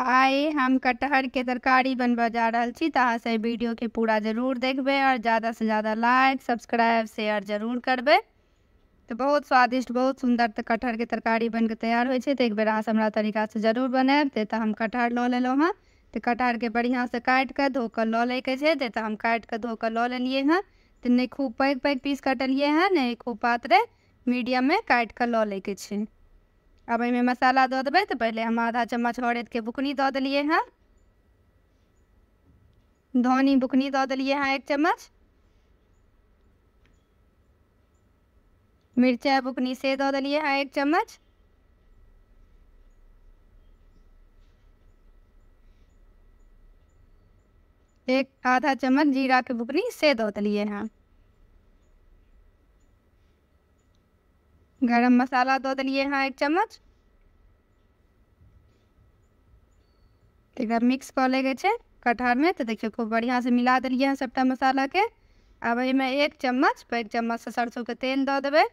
आई हम कटहर के तरकारी बनवा जा रहल छी तऽ से वीडियो के पूरा जरूर और ज्यादा से ज़्यादा लाइक सब्सक्राइब शेयर जरूर करबे तो बहुत स्वादिष्ट बहुत सुंदर कटहर के तरकारी के तैयार हो छै तऽ एक बेर अहाँ हमरा से जरूर बनायब तऽ हम कटहर लऽ लेलहुँ कटहर के बढ़िया से काटि के धो कऽ लऽ लैके छै तऽ हम काटि के धो कऽ लऽ लेलियै हँ तऽ खूब पैघ पैग पीस कटलिए हँ नहि खूब पात्रे मीडियममे काटि कऽ लऽ लैके छै अब एहिमे मसाला दो देबै तो पहले हम आधा चम्मच के बुकनी दो देलियै हाँ धोनी बुकनी दो देलियै हाँ एक चम्मच मिर्चा बुकनी से दो देलियै हाँ एक चम्मच एक आधा चम्मच जीरा के बुकनी से दो देलियै हाँ गरम मसाला दो दिलिए हाँ एक चम्मच एक मिक्स कर ले गए कटहर में तो देखिए खूब बढ़िया से मिला दिलिए हाँ सबटा मसाला के अब में एक चम्मच एक चम्मच से सरसों के तेल दऽ देवे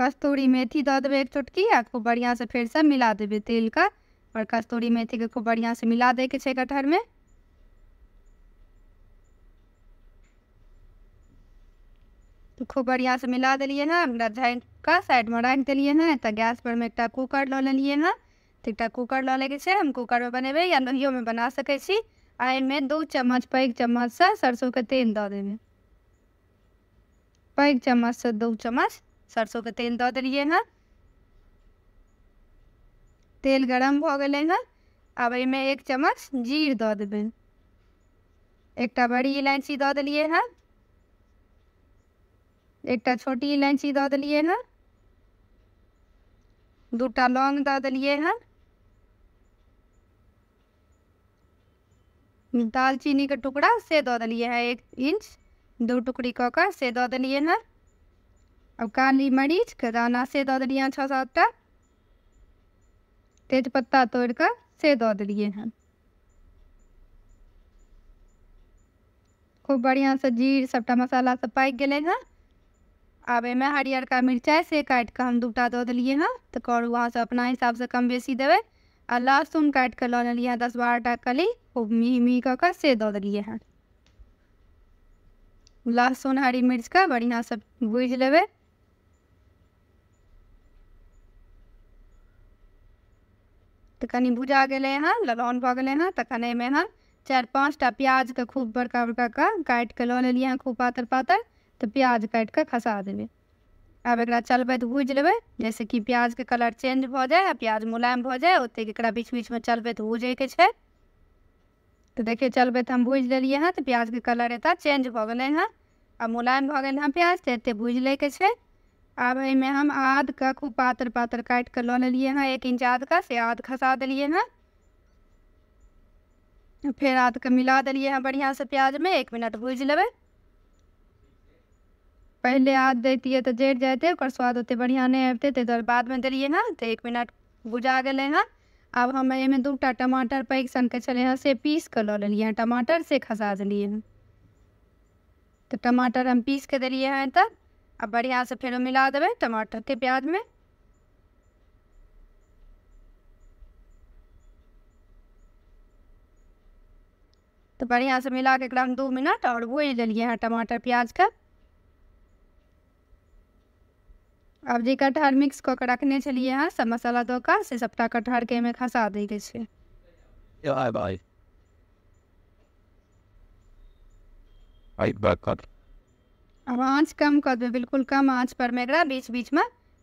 कस्तूरी मेथी दऽ देवे एक चुटकी आ खूब बढ़िया से से मिला तेल का और कस्तूरी मेथी के खूब बढ़िया से मिला दैके कटहर में खूब बढ़िया से मिला दिलिए साइड में रख राखि हैं तो गैस पर तो में एक कूकर लऽ लिये हाँ तऽ एकटा कूकर लऽ लैके छै हम में बनेबे या में बना सकै छी में दू चम्मच पैघ सरसों के तेल दऽ देबै पैघ से दू चम्मच सरसों के तेल दऽ दिलिए तेल गरम भ गए हन आब एक चम्मच जीर दऽ देबै एक बड़ी इलायची दऽ दिलिए हन एक छोटी इलायची दऽ देलियै हँ दूटा लौंग दा दलिए देलियै दालचीनी का टुकड़ा से दऽ दलिए है एक इंच दो टुकड़ी कऽ कऽ से दऽ दलिए हँ अब काली मरीचके दाना से दऽ देलियै हँ छओ तेज पत्ता तोड़ कऽ से दऽ दलिए हँ खूब बढ़िया से जीर सबटा मसाला सब पाक गेलै हँ अब एमें हरियरका मिर्चाई से काट के हम दूटा दो दिलिए हाँ तो कर वहाँ से अपना हिसाब से कम बेसी देवे आ लहसुन काट के लऽ लेलिए दस बारह टा कली खूब मिही मिही कऽ के से दऽ देलिए हाँ लहसुन हरी मिर्च का बढ़िया से भूजि लेबै तो कनि भुजा गए हाँ ललौन भ गए हाँ तो तखन में हाँ चार पाँच टा प्याज के खूब बड़का बड़का का कऽ के लऽ लेलियै हँ खूब पातर पातर तो प्याज काटि कऽ खसा देबै आब एकरा चलबैत भूजि लेबै जाहिसँ कि प्याजके कलर चेंज भऽ जाए आ प्याज मुलायम भऽ जाय ओतेक एकरा बीच बीचमे चलबैत भूजैके छै तऽ तो देखियौ चलबैत हम भूजि लेलियै हँ तऽ तो प्याजके कलर एतय तो चेंज भऽ गेलै हँ आ मुलायम भऽ गेल हँ प्याज तऽ एतेक भूजि लैके छै आब एहिमे हम आद कऽ खूब पातर पातर काटि कऽ लऽ लेलियै हँ एक इंच आद कऽ से आद खसा देलियै हँ फेर आदके मिला देलियै हँ बढ़िआँसँ प्याजमे एक मिनट भूजि लेबै पहले आद है तो जेट जाते और स्वाद ओते बढ़िया नहीं आते तो बाद में दिलिए हाँ तो एक मिनट बुझा गए हाँ अब हम एहिमे दू टा टमाटर पैक सन के चले हाँ से पीस कऽ लो लेलियै हँ टमाटर से खसा दिलिए हँ तो टमाटर हम पीस के दिलिए देलियै तब अब बढ़िया से फिर मिला देवे टमाटर के प्याज में तो बढ़िया से मिला के एक दो मिनट और वो ही लिए हँ टमाटर प्याज का अब जे कटहर मिक्स कऽ कऽ रखने छलियै हँ सब मसाला दऽ कऽ से सबटा कटहरके एहिमे खसा दै के छै अब आँच कम कऽ देबै बिल्कुल कम आँच पर मे एकरा बीच बीचमे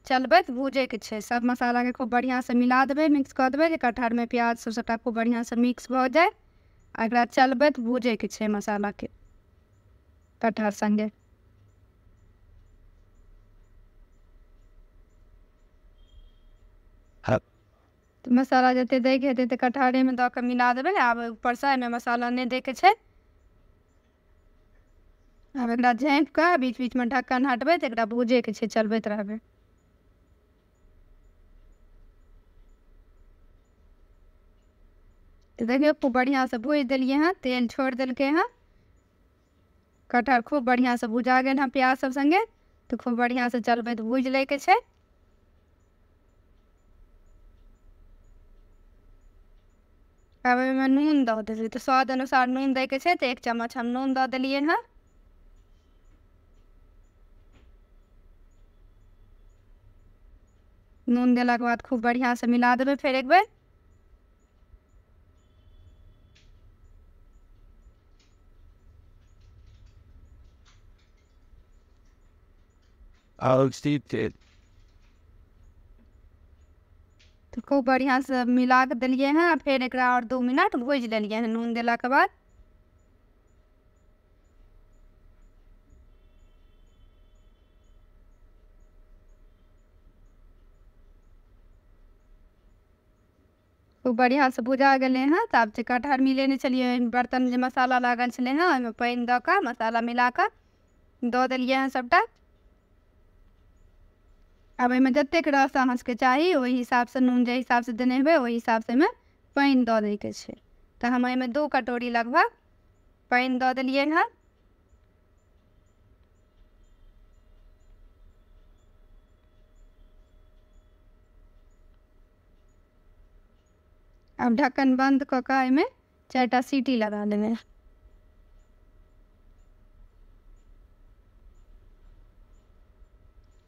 चलबैत भूजैके छै सब मसालाके खूब बढ़िआँसँ मिला देबै मिक्स कऽ देबै जे कटहरमे प्याज सब सबटा खूब बढ़िआँसँ मिक्स भऽ जाय आओर एकरा चलबैत भूजैके छै मसालाके कटहर सङ्गे तऽ मसाला जतेक दैके हेतै तऽ कटहरेमे दऽ कऽ मिला देबै आब ऊपर से एहिमे मसाला नहि दैके छै आब एकरा झाँपि कऽ बीच बीचमे ढक्कन हटबै तऽ एकरा भूजैके छै चलबैत रहबै तऽ देखियौ खूब बढ़िआँसँ भूजि देलियै हँ तेल छोड़ देलकै हँ कटहर खूब बढ़िआँसँ भुजा गेल हँ प्याज सब सङ्गे तऽ खूब बढ़िआँसँ चलबैत भूजि लैके छै હવે એમાં નૂન દહીં દીધું તો સ્વાદ અનુસાર નૂન દહીં કે છે તે એક ચમચ हम नून दह दिलिए हैं नून दिला के बाद खूब बढ़िया से मिला देवे फिर एक बार I'll see it. खूब बढ़िया से मिला के दिलिए हैं फिर एक और दो मिनट भूज लेलिए हैं नून दिला के बाद खूब बढ़िया से भुजा गए हैं तो आप कटहर मिलेने चलिए बर्तन में मसाला लागल छे हैं ओहिमे पानि दऽ मसाला मिला के दिलिए देलियै हैं सभटा आब एहिमे जतेक रस अहाँ सभके चाही ओहि हिसाबसँ नून जाहि हिसाबसँ देने हेबै ओहि हिसाबसँ एहिमे पानि दऽ दैके छै तऽ हम एहिमे दू कटोरी लगभग पानि दऽ देलियै हँ अब ढक्कन बंद कऽ के एहिमे चारि सीटी लगा देबै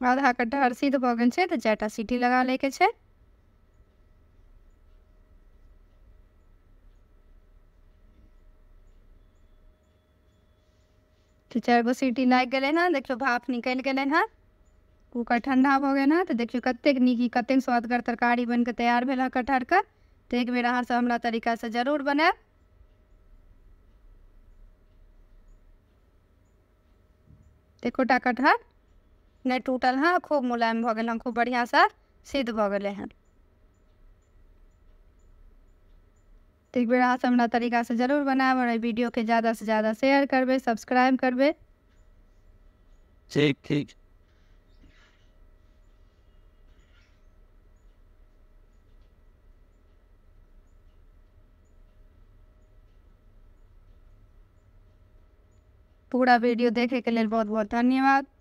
आधा कट्ठा हर सिद्ध भऽ गेल छै तऽ सीटी लगा लैके छै तो चार गो सीटी लागि गए हँ देखियो भाप निकल गए हँ कूकर ठंडा भऽ गए हँ तो देखियो कतेक नीक कतेक स्वादगर तरकारी बन के तैयार भेल कटहर कटहरके तो एक बेर अहाँ हमारा तरीका से जरूर बनायब एकोटा कटहर नहीं टूटल हाँ खूब मुलायम भ गेल खूब बढ़िया से सिद्ध भऽ गेलै हँ तऽ एक बेर अहाँसभ तरीका से जरूर बनाए और वीडियो के ज्यादा से ज़्यादा शेयर करबे सब्सक्राइब करबे ठीक ठीक पूरा वीडियो देखे के लिए बहुत बहुत धन्यवाद